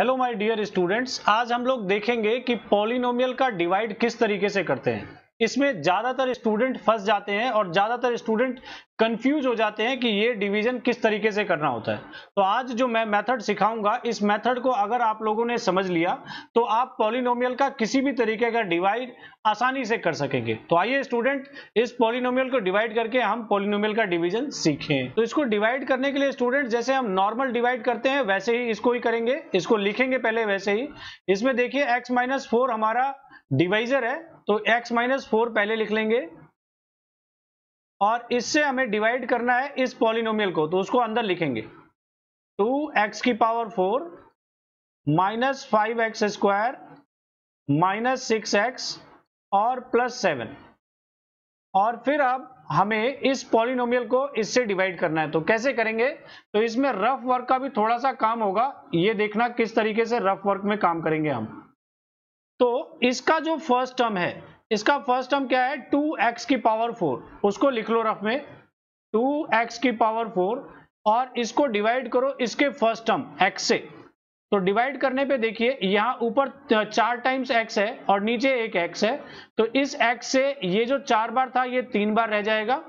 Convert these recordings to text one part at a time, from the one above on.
hello my dear students आज हम लोग देखेंगे कि पॉलिनोमियल का डिवाइड किस तरीके से करते हैं इसमें ज़्यादातर स्टूडेंट फंस जाते हैं और ज़्यादातर स्टूडेंट कंफ्यूज हो जाते हैं कि ये डिवीजन किस तरीके से करना होता है तो आज जो मैं मेथड सिखाऊंगा इस मेथड को अगर आप लोगों ने समझ लिया तो आप पॉलिनोमियल का किसी भी तरीके का डिवाइड आसानी से कर सकेंगे तो आइए स्टूडेंट इस पॉलिनोमियल को डिवाइड करके हम पॉलिनोमियल का डिवीजन सीखें तो इसको डिवाइड करने के लिए स्टूडेंट जैसे हम नॉर्मल डिवाइड करते हैं वैसे ही इसको ही करेंगे इसको लिखेंगे पहले वैसे ही इसमें देखिए एक्स माइनस हमारा डिवाइजर है तो x माइनस फोर पहले लिख लेंगे और इससे हमें डिवाइड करना है इस पॉलिनोमियल को तो उसको अंदर लिखेंगे टू एक्स की power four minus five x square minus six x और प्लस सेवन और फिर अब हमें इस पॉलिनोमियल को इससे डिवाइड करना है तो कैसे करेंगे तो इसमें रफ वर्क का भी थोड़ा सा काम होगा ये देखना किस तरीके से रफ वर्क में काम करेंगे हम तो इसका जो फर्स्ट टर्म है इसका फर्स्ट टर्म क्या है टू एक्स की पावर फोर उसको लिख लो रफ में टू एक्स की पावर फोर और इसको डिवाइड करो इसके फर्स्ट टर्म एक्स से तो डिवाइड करने पे देखिए यहाँ ऊपर चार टाइम्स एक्स है और नीचे एक एक्स है तो इस एक्स से ये जो चार बार था ये तीन बार रह जाएगा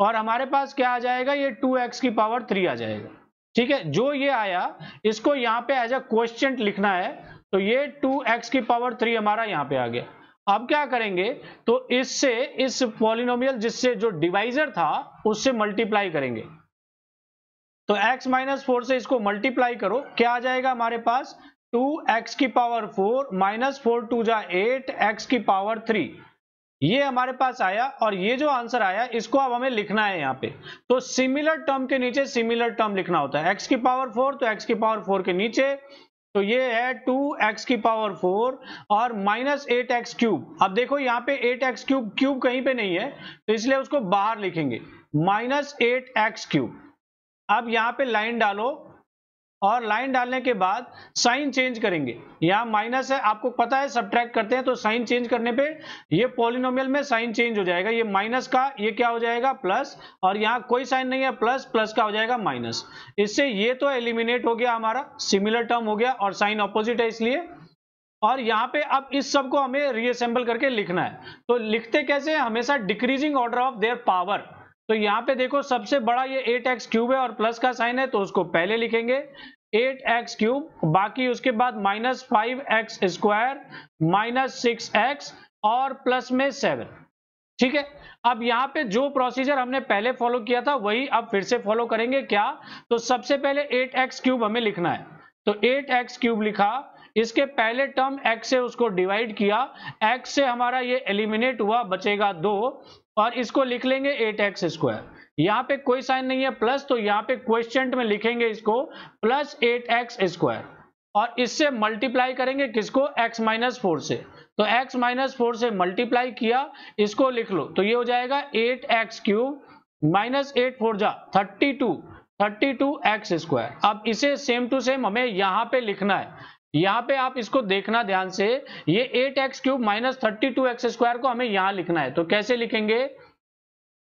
और हमारे पास क्या आ जाएगा ये टू एक्स की पावर थ्री आ जाएगा ठीक है जो ये आया इसको यहाँ पे एज अ क्वेश्चन लिखना है तो ये टू एक्स की पावर थ्री हमारा यहाँ पे आ गया अब क्या करेंगे तो इससे इस पॉलिनोमियल जिससे जो डिवाइजर था उससे मल्टीप्लाई करेंगे तो x माइनस फोर से इसको मल्टीप्लाई करो क्या आ जाएगा हमारे पास 2x की पावर 4 माइनस फोर टू जा एट एक्स की पावर 3 ये हमारे पास आया और ये जो आंसर आया इसको अब हमें लिखना है यहाँ पे तो सिमिलर टर्म के नीचे सिमिलर टर्म लिखना होता है एक्स की पावर फोर तो एक्स की पावर फोर के नीचे तो ये है टू एक्स की पावर फोर और माइनस एट एक्स क्यूब अब देखो यहाँ पे एट एक्स क्यूब क्यूब कहीं पे नहीं है तो इसलिए उसको बाहर लिखेंगे माइनस एट एक्स क्यूब अब यहाँ पे लाइन डालो और लाइन डालने के बाद साइन चेंज करेंगे यहाँ माइनस है आपको पता है सब्ट्रैक्ट करते हैं तो साइन चेंज करने पे ये पॉलिनोमियल में साइन चेंज हो जाएगा ये माइनस का ये क्या हो जाएगा प्लस और यहाँ कोई साइन नहीं है प्लस प्लस का हो जाएगा माइनस इससे ये तो एलिमिनेट हो गया हमारा सिमिलर टर्म हो गया और साइन ऑपोजिट है इसलिए और यहाँ पे अब इस सब को हमें रीअसेंबल करके लिखना है तो लिखते कैसे हमेशा decreasing order of their power तो यहाँ पे देखो सबसे बड़ा ये एट एक्स क्यूब है और प्लस का साइन है तो उसको पहले लिखेंगे एट एक्स क्यूब बाकी उसके बाद minus five x square minus six x और प्लस में सेवन ठीक है अब यहाँ पे जो प्रोसीजर हमने पहले फॉलो किया था वही अब फिर से फॉलो करेंगे क्या तो सबसे पहले एट एक्स क्यूब हमें लिखना है तो एट एक्स क्यूब लिखा इसके पहले टर्म x से उसको डिवाइड किया x से हमारा ये एलिमिनेट हुआ बचेगा दो और इसको लिख लेंगे एट एक्स स्क्वायर यहां पर कोई साइन नहीं है प्लस तो यहां पे क्वेश्चन में लिखेंगे इसको प्लस एट एक्स स्क्वायर और इससे मल्टीप्लाई करेंगे किसको एक्स माइनस फोर से तो x माइनस फोर से मल्टीप्लाई किया इसको लिख लो तो ये हो जाएगा eight X cube minus eight four जा thirty two thirty two X square अब इसे सेम टू सेम हमें यहां पे लिखना है यहाँ पे आप इसको देखना ध्यान से ये eight X cube minus thirty two X square को हमें यहां लिखना है तो कैसे लिखेंगे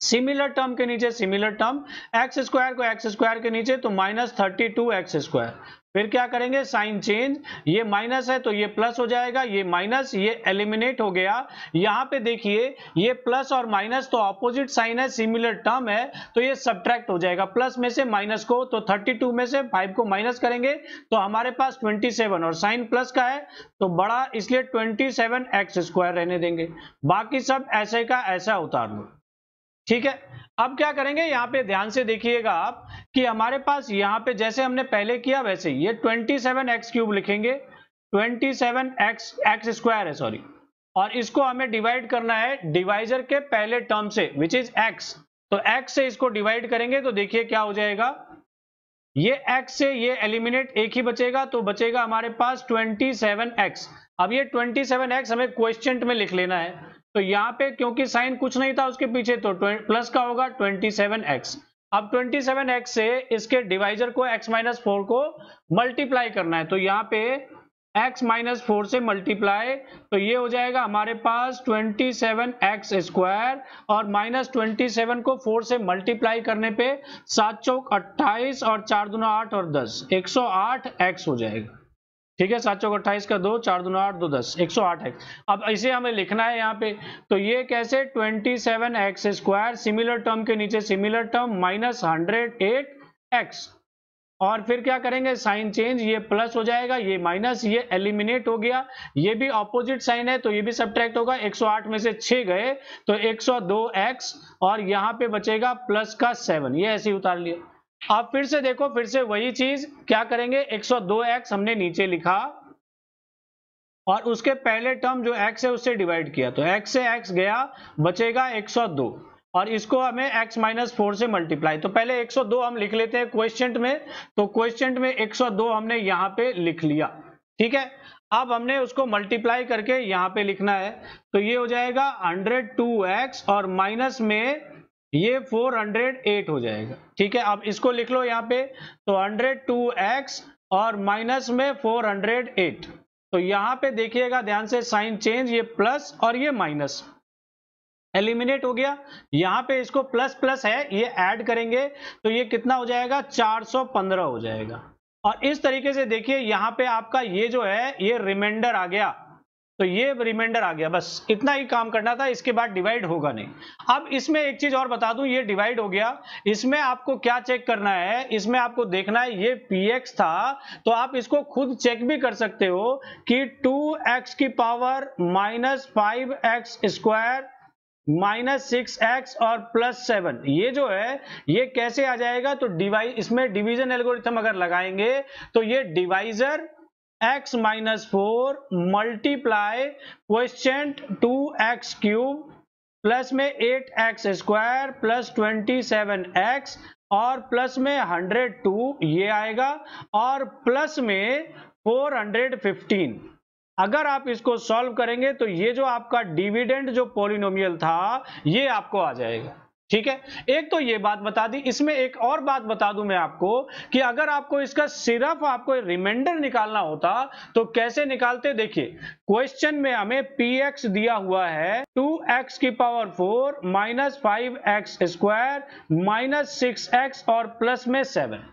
सिमिलर टर्म के नीचे सिमिलर टर्म एक्स स्क्वायर को एक्स स्क्वायर के नीचे तो minus thirty two X square फिर क्या करेंगे साइन चेंज ये माइनस है तो ये प्लस हो जाएगा ये माइनस ये एलिमिनेट हो गया यहां पे देखिए ये प्लस और माइनस तो ऑपोजिट साइन है सिमिलर टर्म है तो ये सब्ट्रैक्ट हो जाएगा प्लस में से माइनस को तो 32 में से 5 को माइनस करेंगे तो हमारे पास 27 और साइन प्लस का है तो बड़ा इसलिए 27 एक्स स्क्वायर रहने देंगे बाकी सब ऐसे का ऐसा उतार लो ठीक है अब क्या करेंगे यहाँ पे ध्यान से देखिएगा आप कि हमारे पास यहाँ पे जैसे हमने पहले किया वैसे ये 27x क्यूब लिखेंगे 27x x स्क्वायर है सॉरी और इसको हमें डिवाइड करना है डिवाइजर के पहले टर्म से विच इज x तो x से इसको डिवाइड करेंगे तो देखिए क्या हो जाएगा ये x से ये एलिमिनेट एक ही बचेगा तो बचेगा हमारे पास 27x अब ये 27x हमें क्वेश्चन में लिख लेना है तो यहाँ पे क्योंकि साइन कुछ नहीं था उसके पीछे तो प्लस का होगा 27x अब 27x से इसके डिवाइजर को x माइनस फोर को मल्टीप्लाई करना है तो यहाँ पे x माइनस फोर से मल्टीप्लाई तो ये हो जाएगा हमारे पास 27x स्क्वायर और माइनस ट्वेंटी को फोर से मल्टीप्लाई करने पे सात चौक अट्ठाईस और चार दुना आठ और दस एक सौ आठ एक्स हो जाएगा ठीक है सात सौ अट्ठाईस का दो चार दो आठ दो दस एक सौ आठ एक्स अब इसे हमें लिखना है यहाँ पे तो ये कैसे twenty seven X square similar term के नीचे similar term minus hundred eight X और फिर क्या करेंगे साइन चेंज ये प्लस हो जाएगा ये माइनस ये एलिमिनेट हो गया ये भी ऑपोजिट साइन है तो ये भी सब्ट्रैक्ट होगा 108 में से 6 गए तो 102x और यहाँ पे बचेगा प्लस का 7 ये ऐसे ही उतार लिया आप फिर से देखो फिर से वही चीज क्या करेंगे 102x हमने नीचे लिखा और उसके पहले टर्म जो x है उससे डिवाइड किया तो x से x गया बचेगा 102 और इसको हमें x माइनस फोर से मल्टीप्लाई तो पहले 102 हम लिख लेते हैं क्वेश्चन में तो क्वेश्चन में 102 हमने यहाँ पे लिख लिया ठीक है अब हमने उसको मल्टीप्लाई करके यहाँ पे लिखना है तो ये हो जाएगा 102x और माइनस में ये 408 हो जाएगा ठीक है आप इसको लिख लो यहाँ पे तो 102x और माइनस में 408 तो यहाँ पे देखिएगा ध्यान से साइन चेंज ये प्लस और ये माइनस एलिमिनेट हो गया यहाँ पे इसको प्लस प्लस है ये ऐड करेंगे तो ये कितना हो जाएगा 415 हो जाएगा और इस तरीके से देखिए यहाँ पे आपका ये जो है ये रिमाइंडर आ गया तो ये रिमाइंडर आ गया बस इतना ही काम करना था इसके बाद डिवाइड होगा नहीं अब इसमें एक चीज और बता दूं ये डिवाइड हो गया इसमें आपको क्या चेक करना है इसमें आपको देखना है ये एक्स था तो आप इसको खुद चेक भी कर सकते हो कि टू एक्स की power minus five x square minus six x और प्लस सेवन ये जो है ये कैसे आ जाएगा तो डिवाइड इसमें डिवीजन एल्गोरिथम अगर लगाएंगे तो ये divisor x minus four multiply question two x cube plus में eight x square plus twenty seven x और प्लस में हंड्रेड टू ये आएगा और प्लस में फोर हंड्रेड फिफ्टीन अगर आप इसको सॉल्व करेंगे तो ये जो आपका डिविडेंड जो पोलिनोमियल था ये आपको आ जाएगा ठीक है एक तो ये बात बता दी इसमें एक और बात बता दूं मैं आपको कि अगर आपको इसका सिर्फ आपको रिमाइंडर निकालना होता तो कैसे निकालते देखिए क्वेश्चन में हमें पी एक्स दिया हुआ है टू एक्स की power four minus five x square minus six x और प्लस में सेवन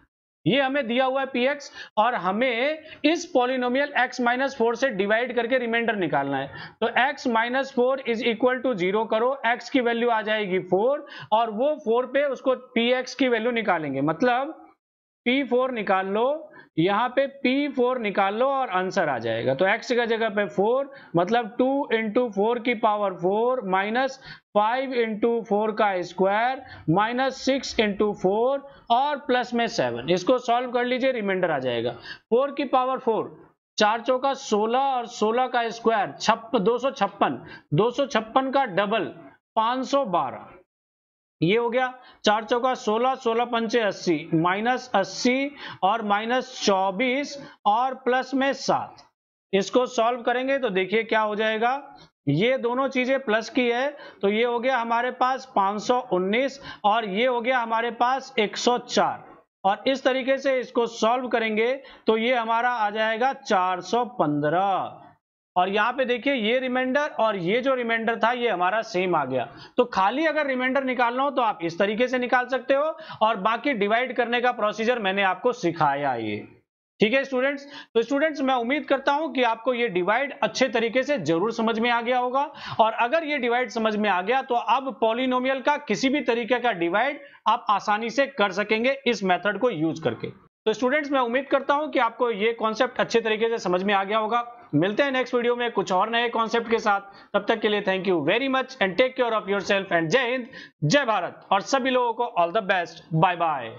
ये हमें दिया हुआ है पी एक्स और हमें इस पॉलिनोमियल x माइनस फोर से डिवाइड करके रिमाइंडर निकालना है तो x minus four is equal to zero करो x की वैल्यू आ जाएगी फोर और वो फोर पे उसको पी एक्स की वैल्यू निकालेंगे मतलब P4 निकाल लो यहां पे P4 निकाल लो और आंसर आ जाएगा तो x का जगह पे 4 मतलब 2 इंटू फोर की power 4 minus five into four का square minus six into four और प्लस में सेवन इसको सॉल्व कर लीजिए रिमाइंडर आ जाएगा फोर की पावर फोर चार चौका सोलह और सोलह का स्क्वायर छप दो सौ छप्पन दो सौ छप्पन का डबल पांच सौ बारह ये हो गया चार चौका सोलह सोलह पंचे अस्सी माइनस अस्सी और माइनस चौबीस और प्लस में सात इसको सॉल्व करेंगे तो देखिए क्या हो जाएगा ये दोनों चीजें प्लस की है तो ये हो गया हमारे पास 519 और ये हो गया हमारे पास 104 और इस तरीके से इसको सॉल्व करेंगे तो ये हमारा आ जाएगा 415 और यहाँ पे देखिए ये रिमाइंडर और ये जो रिमाइंडर था ये हमारा सेम आ गया तो खाली अगर रिमाइंडर निकालना हो तो आप इस तरीके से निकाल सकते हो और बाकी डिवाइड करने का प्रोसीजर मैंने आपको सिखाया ये ठीक है स्टूडेंट्स तो स्टूडेंट्स मैं उम्मीद करता हूं कि आपको ये डिवाइड अच्छे तरीके से जरूर समझ में आ गया होगा और अगर ये डिवाइड समझ में आ गया तो अब पॉलिनोमियल का किसी भी तरीके का डिवाइड आप आसानी से कर सकेंगे इस मेथड को यूज करके तो स्टूडेंट्स मैं उम्मीद करता हूं कि आपको ये कॉन्सेप्ट अच्छे तरीके से समझ में आ गया होगा मिलते हैं नेक्स्ट वीडियो में कुछ और नए कॉन्सेप्ट के साथ तब तक के लिए thank you very much and take care of your self and जय हिंद जय भारत और सभी लोगों को all the best bye bye